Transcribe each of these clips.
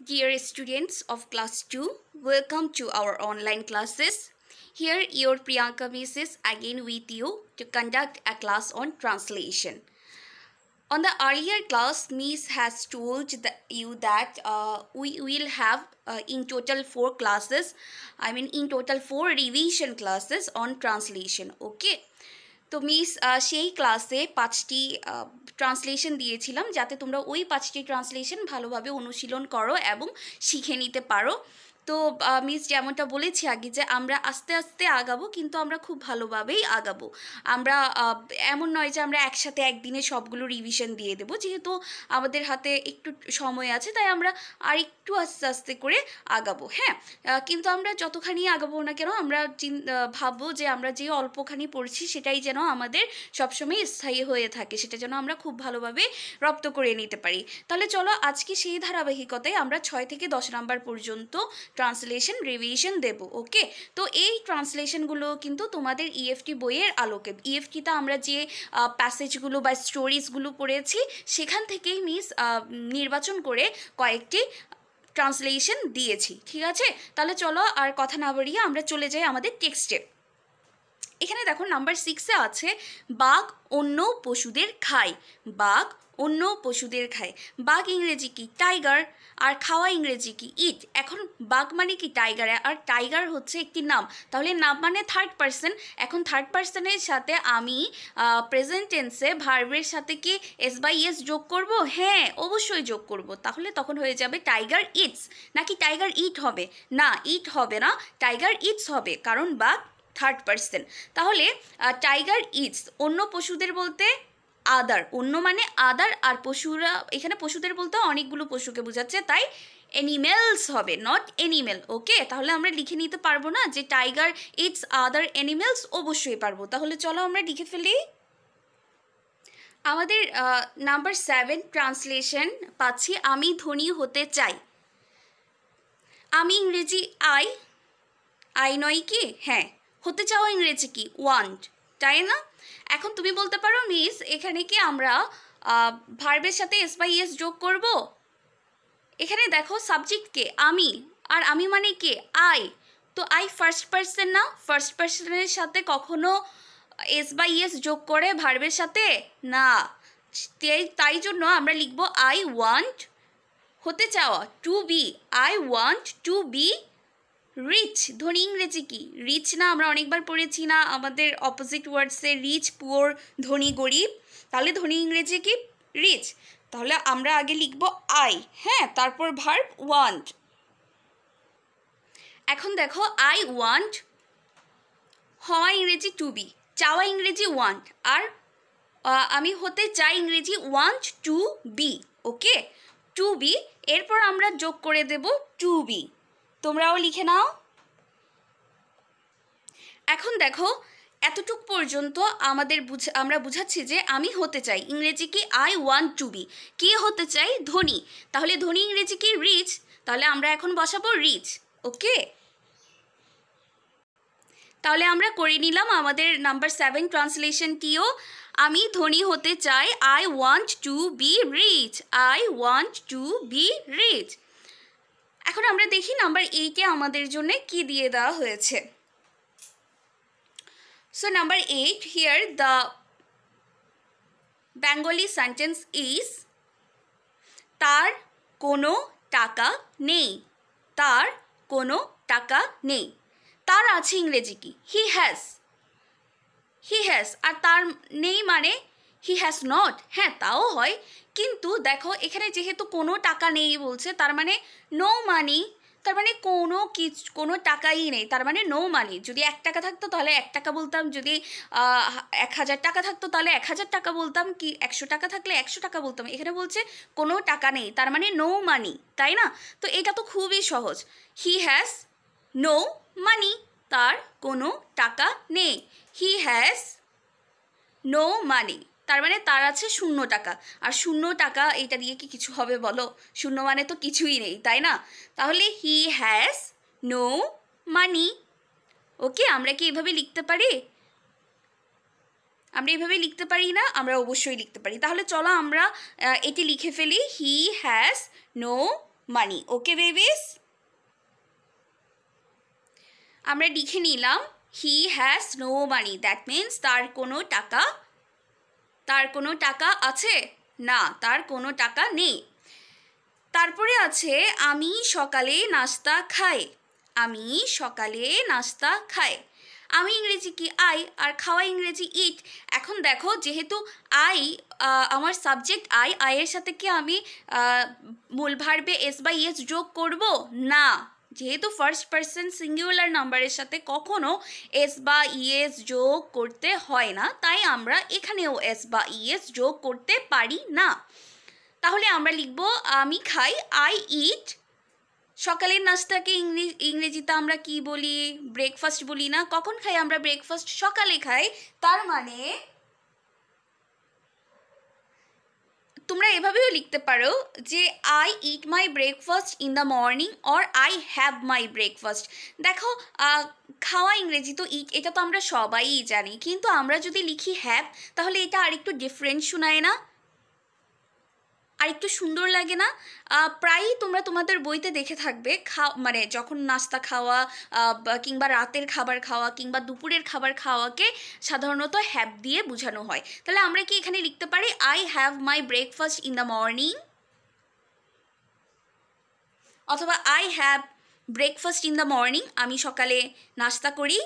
Dear students of class 2, welcome to our online classes. Here your Priyanka Miss is again with you to conduct a class on translation. On the earlier class, Miss has told the, you that uh, we will have uh, in total four classes. I mean in total four revision classes on translation. Okay. তো miss সেই ক্লাসে পাঁচটি translation দিয়েছিলাম যাতে তোমরা ওই পাঁচটি translation ভালোভাবে অনুশীলন করো এবং শিখে নিতে পারো তো মিস যেমনটা বলেছি আগে যে আমরা আস্তে আস্তে আগাবো কিন্তু আমরা খুব ভালোভাবেই আগাবো আমরা এমন নয় যে আমরা একসাথে একদিনে সবগুলো রিভিশন দিয়ে দেবো যেহেতু আমাদের হাতে একটু সময় আছে তাই আমরা আর একটু আস্তে আস্তে করে আগাবো হ্যাঁ কিন্তু আমরা যতখানি আগাবো না কেন আমরা ভাববো যে আমরা যে অল্পখানি পড়ছি সেটাই যেন আমাদের সবসময় স্থায়ী হয়ে থাকে সেটা যেন আমরা খুব ভালোভাবে রপ্ত করে নিতে পারি তাহলে চলো আজকে সেই ধারাবাহিকতায় আমরা ছয় থেকে দশ নাম্বার পর্যন্ত ট্রান্সলেশন রিভিশন দেব ওকে তো এই ট্রান্সলেশনগুলো কিন্তু তোমাদের ইএফটি e বইয়ের আলোকে ইএফটিতে e আমরা যে প্যাসেজগুলো বা স্টোরিজগুলো পড়েছি সেখান থেকেই মিস নির্বাচন করে কয়েকটি ট্রান্সলেশন দিয়েছি ঠিক আছে তাহলে চলো আর কথা না বাড়িয়ে আমরা চলে যাই আমাদের টেক্সটে এখানে দেখো নাম্বার সিক্সে আছে বাঘ অন্য পশুদের খায় বাঘ অন্য পশুদের খায় বাঘ ইংরেজি কি টাইগার আর খাওয়া ইংরেজি কি ইট এখন বাঘ মানে কি টাইগার আর টাইগার হচ্ছে একটি নাম তাহলে নাম মানে থার্ড পার্সন এখন থার্ড পার্সনের সাথে আমি প্রেজেন্ট টেন্সে ভার্বের সাথে কি এস বাই এস যোগ করব হ্যাঁ অবশ্যই যোগ করব তাহলে তখন হয়ে যাবে টাইগার ইটস নাকি টাইগার ইট হবে না ইট হবে না টাইগার ইটস হবে কারণ বাঘ থার্ড পার্সন তাহলে টাইগার ইটস অন্য পশুদের বলতে আদার অন্য মানে আদার আর পশুরা এখানে পশুদের বলতে অনেকগুলো পশুকে বোঝাচ্ছে তাই অ্যানিমেলস হবে নট অ্যানিমেল ওকে তাহলে আমরা লিখে নিতে পারবো না যে টাইগার ইটস আদার অ্যানিমেলস অবশ্যই পারবো তাহলে চলো আমরা লিখে ফেলি আমাদের নাম্বার সেভেন ট্রান্সলেশন পাচ্ছি আমি ধনী হতে চাই আমি ইংরেজি আই আই নয় কি হ্যাঁ হতে চাও ইংরেজি কি ওয়ান্ট তাই না এখন তুমি বলতে পারো মিস এখানে কি আমরা ভার্বের সাথে এস বাই এস যোগ করব এখানে দেখো সাবজেক্টকে আমি আর আমি মানে কে আই তো আই ফার্স্ট পার্সন না ফার্স্ট পার্সনের সাথে কখনো এস বাই এস যোগ করে ভার্বের সাথে না তাই জন্য আমরা লিখব আই ওয়ান্ট হতে চাওয়া to be I want to be rich ধনী ইংরেজি কি রিচ না আমরা অনেকবার পড়েছি না আমাদের অপোজিট ওয়ার্ডসে রিচ পুয়োর ধনী গরিব তাহলে ধনী ইংরেজি কি রিচ তাহলে আমরা আগে লিখব আই হ্যাঁ তারপর ভার্ব ওয়ান্ট এখন দেখো আই ওয়ান্ট হওয়া ইংরেজি টু বি চাওয়া ইংরেজি ওয়ান্ট আর আমি হতে চাই ইংরেজি want to be okay to be এরপর আমরা যোগ করে দেব টু বি তোমরাও লিখে নাও এখন দেখো এতটুক পর্যন্ত আমাদের আমরা বুঝাচ্ছি যে আমি হতে চাই ইংরেজি কি আই ওয়ান্ট টু বি কে হতে চাই ধনী তাহলে ধনী ইংরেজি কি রিচ তাহলে আমরা এখন বসাবো রিচ ওকে তাহলে আমরা করে নিলাম আমাদের নাম্বার সেভেন ট্রান্সলেশনটিও আমি ধনী হতে চাই I want to be rich I want to be rich এখন আমরা দেখি নাম্বার এইটে আমাদের জন্য কি দিয়ে দেওয়া হয়েছে so number eight here the Bengali sentence is তার কোনো টাকা নেই তার কোনো টাকা নেই তার আছে ইংরেজি কি হি হ্যাজ হি হ্যাজ আর তার নেই মানে হি হ্যাজ নট হ্যাঁ তাও হয় কিন্তু দেখো এখানে যেহেতু কোনো টাকা নেই বলছে তার মানে নো মানি তার মানে কোনো কিছু কোনো টাকাই নেই তার মানে নো মানি যদি এক টাকা থাকতো তাহলে এক টাকা বলতাম যদি এক হাজার টাকা থাকতো তাহলে এক হাজার টাকা বলতাম কি একশো টাকা থাকলে একশো টাকা বলতাম এখানে বলছে কোনো টাকা নেই তার মানে নো মানি তাই না তো এটা তো খুবই সহজ হি হ্যাজ নো মানি তার কোনো টাকা নেই হি হ্যাজ নো মানি তার মানে তার আছে শূন্য টাকা আর শূন্য টাকা এটা দিয়ে কি কিছু হবে বলো শূন্য মানে তো কিছুই নেই তাই না তাহলে হি হ্যাজ নো মানি ওকে আমরা কি এভাবে লিখতে পারি আমরা এভাবে লিখতে পারি না আমরা অবশ্যই লিখতে পারি তাহলে চলো আমরা এটি লিখে ফেলি he has no money okay babies আমরা লিখে নিলাম he has no money that means তার কোনো টাকা তার কোনো টাকা আছে না তার কোনো টাকা নেই তারপরে আছে আমি সকালে নাস্তা খাই আমি সকালে নাস্তা খাই আমি ইংরেজি কি আই আর খাওয়া ইংরেজি ইট এখন দেখো যেহেতু আই আমার সাবজেক্ট আই আয়ের সাথে কি আমি মূল ভার্বে এস বা ইয়েস যোগ করব না যেহেতু ফার্স্ট পার্সন সিঙ্গুলার নাম্বারের সাথে কখনও এস বা ইএস e যোগ করতে হয় না তাই আমরা এখানেও এস বা ইএস e যোগ করতে পারি না তাহলে আমরা লিখব আমি খাই আই ইট সকালের নাস্তাকে ইংরেজিতে আমরা কি বলি ব্রেকফাস্ট বলি না কখন খাই আমরা ব্রেকফাস্ট সকালে খাই তার মানে তোমরা এভাবেও লিখতে পারো যে I eat my breakfast in the morning or I have my breakfast দেখো খাওয়া ইংরেজি তো ইট এটা তো আমরা সবাই জানি কিন্তু আমরা যদি লিখি হ্যাভ তাহলে এটা আরেকটু ডিফারেন্ট শোনায় না আর একটু সুন্দর লাগে না প্রায়ই তোমরা তোমাদের বইতে দেখে থাকবে খা মানে যখন নাস্তা খাওয়া কিংবা রাতের খাবার খাওয়া কিংবা দুপুরের খাবার খাওয়াকে সাধারণত হ্যাপ দিয়ে বোঝানো হয় তাহলে আমরা কি এখানে লিখতে পারি I have my breakfast in the morning অথবা I have breakfast in the morning আমি সকালে নাস্তা করি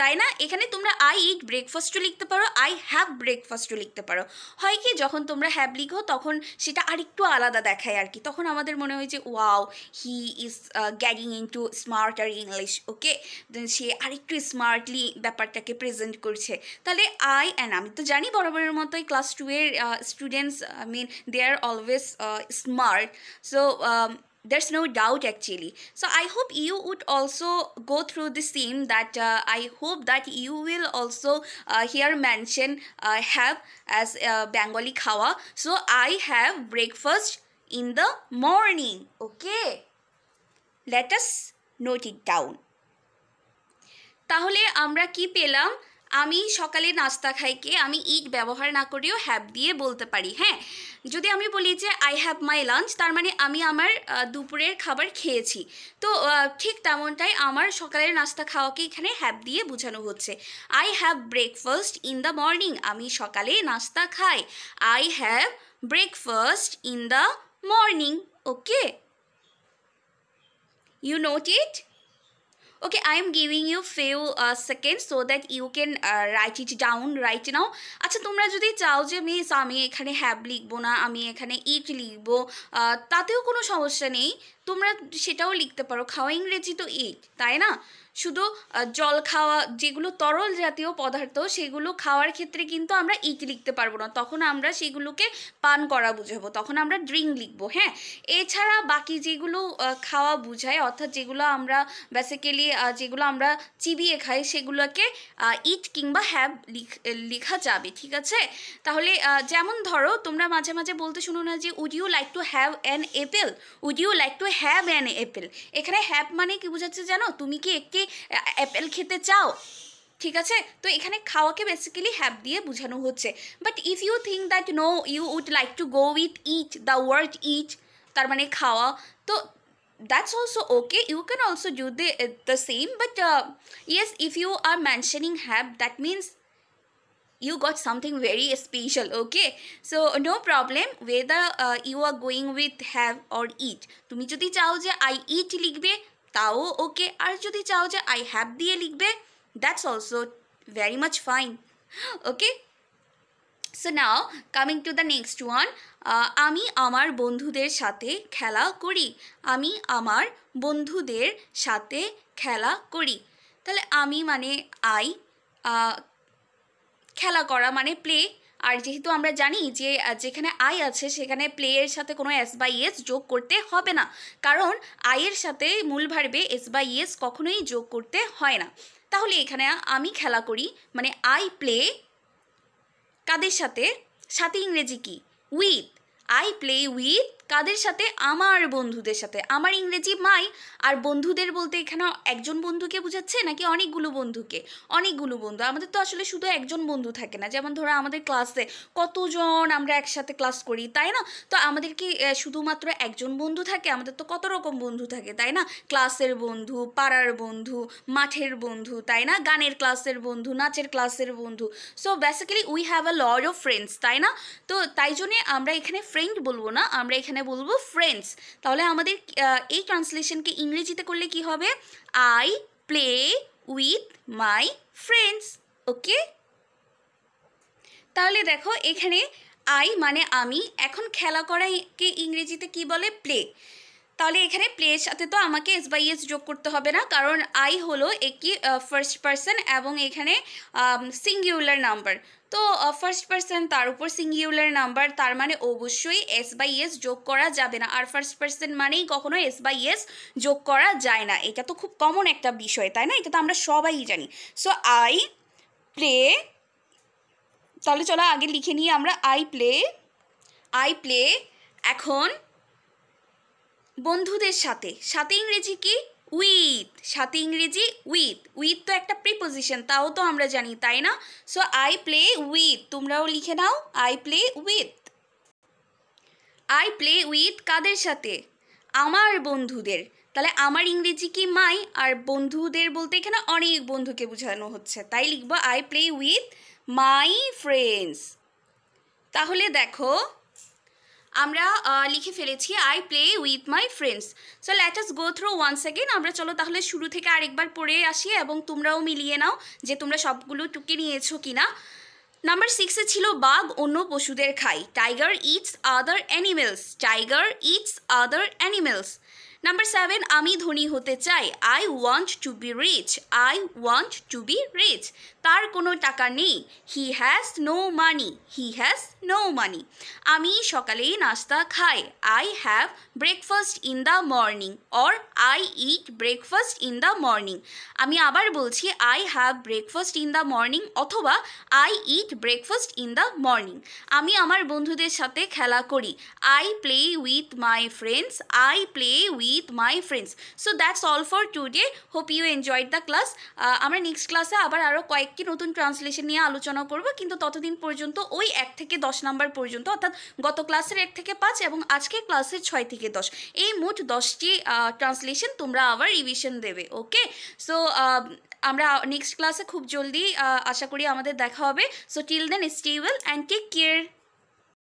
তাই না এখানে তোমরা আই ইট ব্রেকফাস্টও লিখতে পারো আই হ্যাভ ব্রেকফাস্টও লিখতে পারো হয় কি যখন তোমরা হ্যাভ লিখো তখন সেটা আরেকটু আলাদা দেখায় আর কি তখন আমাদের মনে হয় যে ওয়াও হি ইজ গ্যারিং into smarter English okay then সে আরেকটু স্মার্টলি ব্যাপারটাকে প্রেজেন্ট করছে তাহলে আই অ্যান্ড আমি তো জানি বরাবরের মতোই ক্লাস টুয়ের students I mean they are always smart so there's no doubt actually so i hope you would also go through the same that uh, i hope that you will also uh, here mention uh, have as uh, bengali khawa so i have breakfast in the morning okay let us note it down তাহলে আমরা কি পেলাম আমি সকালে নাস্তা খাইকে আমি ইট ব্যবহার না করেও হ্যাব দিয়ে বলতে পারি হ্যাঁ যদি আমি বলি যে আই হ্যাভ মাই লাঞ্চ তার মানে আমি আমার দুপুরের খাবার খেয়েছি তো ঠিক তেমনটাই আমার সকালের নাস্তা খাওয়াকে এখানে হ্যাব দিয়ে বোঝানো হচ্ছে I have breakfast in the morning আমি সকালে নাস্তা খাই I have breakfast in the morning okay you note it okay i am giving you few uh, seconds so that you can uh, write it down right now আচ্ছা তোমরা যদি চাও যে miss আমি এখানে হ্যাভ লিখবো না আমি এখানে ইট লিখবো তাতেও কোনো সমস্যা নেই তোমরা সেটাও লিখতে পারো খাওয়া ইংরেজি তো ইট তাই না শুধু জল খাওয়া যেগুলো তরল জাতীয় পদার্থ সেগুলো খাওয়ার ক্ষেত্রে কিন্তু আমরা ইট লিখতে পারবো না তখন আমরা সেগুলোকে পান করা বুঝাবো তখন আমরা ড্রিঙ্ক লিখবো হ্যাঁ এছাড়া বাকি যেগুলো খাওয়া বুঝায় অর্থাৎ যেগুলো আমরা বেসিক্যালি যেগুলো আমরা চিবিয়ে খাই সেগুলোকে ইট কিংবা হ্যাব লিখ লেখা যাবে ঠিক আছে তাহলে যেমন ধরো তোমরা মাঝে মাঝে বলতে শুনো না যে would you like to have an apple would you like to have an apple এখানে হ্যাব মানে কি বোঝাচ্ছে জানো তুমি কি একটি কি অ্যাপেল খেতে চাও ঠিক আছে তো এখানে খাওয়াকে বেসিক্যালি হ্যাপ দিয়ে বোঝানো হচ্ছে but if you think that no you would like to go with it the word eat তার মানে খাওয়া তো that's also okay you can also do the uh, the same but uh, yes if you are mentioning have that means you got something very special okay so no problem whether uh, you are going with have or eat তুমি যদি চাও যে i eat লিখবে তাও ওকে আর যদি চাও যে I have দিয়ে লিখবে that's also very much fine okay so now coming to the next one আমি আমার বন্ধুদের সাথে খেলা করি আমি আমার বন্ধুদের সাথে খেলা করি তাহলে আমি মানে আই uh, খেলা করা মানে প্লে আর যেহেতু আমরা জানি যে যেখানে আই আছে সেখানে প্লে এর সাথে কোনো এস বা এস যোগ করতে হবে না কারণ এর সাথে মূল ভার্বে এস বা এস কখনোই যোগ করতে হয় না তাহলে এখানে আমি খেলা করি মানে আই প্লে কাদের সাথে সাথে ইংরেজি কি উইথ আই প্লে উইথ কাদের সাথে আমার বন্ধুদের সাথে আমার ইংরেজি মাই আর বন্ধুদের বলতে এখানে একজন বন্ধুকে বোঝাচ্ছে নাকি অনেকগুলো বন্ধুকে অনেকগুলো বন্ধু আমাদের তো আসলে শুধু একজন বন্ধু থাকে না যেমন ধরো আমাদের ক্লাসে কতজন আমরা একসাথে ক্লাস করি তাই না তো আমাদের কি শুধুমাত্র একজন বন্ধু থাকে আমাদের তো কত রকম বন্ধু থাকে তাই না ক্লাসের বন্ধু পাড়ার বন্ধু মাঠের বন্ধু তাই না গানের ক্লাসের বন্ধু নাচের ক্লাসের বন্ধু so basically we have a lot of friends তাই না তো তাই জন্যে আমরা এখানে ফ্রেন্ড বলবো না আমরা এখানে এখানে বলবো ফ্রেন্ডস তাহলে আমাদের এই ট্রান্সলেশনকে ইংরেজিতে করলে কি হবে I play with my friends okay তাহলে দেখো এখানে আই মানে আমি এখন খেলা করাইকে ইংরেজিতে কি বলে প্লে তাহলে এখানে প্লের সাথে তো আমাকে এস বাই এস যোগ করতে হবে না কারণ আই হলো একটি ফার্স্ট পার্সন এবং এখানে সিঙ্গুলার নাম্বার তো ফার্স্ট পার্সন তার উপর সিঙ্গিউলার নাম্বার তার মানে অবশ্যই এস বাই এস যোগ করা যাবে না আর ফার্স্ট পার্সন মানেই কখনো এস বাই এস যোগ করা যায় না এটা তো খুব কমন একটা বিষয় তাই না এটা তো আমরা সবাই জানি সো আই প্লে তাহলে চলো আগে লিখে নিই আমরা আই প্লে আই প্লে এখন বন্ধুদের সাথে সাথে ইংরেজি কি উইথ সাথে ইংরেজি উইথ উইথ তো একটা প্রিপোজিশন তাও তো আমরা জানি তাই না সো আই প্লে উইথ তোমরাও লিখে নাও I play with I play with কাদের সাথে আমার বন্ধুদের তাহলে আমার ইংরেজি কি মাই আর বন্ধুদের বলতে এখানে অনেক বন্ধুকে বোঝানো হচ্ছে তাই লিখবো I play with my friends তাহলে দেখো আমরা লিখে ফেলেছি I play with my friends so us go through once again আমরা চলো তাহলে শুরু থেকে আরেকবার পড়ে আসি এবং তোমরাও মিলিয়ে নাও যে তোমরা সবগুলো টুকে নিয়েছো কি না নাম্বার সিক্সে ছিল বাঘ অন্য পশুদের খাই tiger eats other animals tiger eats other animals number seven আমি ধনী হতে চাই I want to be rich I want to be rich তার কোনো টাকা নেই he has no money he has no money আমি সকালে নাস্তা খাই I have breakfast in the morning or I eat breakfast in the morning আমি আবার বলছি I have breakfast in the morning অথবা I eat breakfast in the morning আমি আমার বন্ধুদের সাথে খেলা করি I play with my friends I play with my friends so that's all for today hope you enjoyed the class আমরা next ক্লাসে আবার আরও কয়েক আরেকটি নতুন ট্রান্সলেশন নিয়ে আলোচনা করব কিন্তু ততদিন পর্যন্ত ওই এক থেকে দশ নাম্বার পর্যন্ত অর্থাৎ গত ক্লাসের এক থেকে পাঁচ এবং আজকে ক্লাসের ছয় থেকে দশ এই মোট দশটি ট্রান্সলেশন তোমরা আবার রিভিশন দেবে ওকে সো আমরা নেক্সট ক্লাসে খুব জলদি আশা করি আমাদের দেখা হবে so till then stable and take care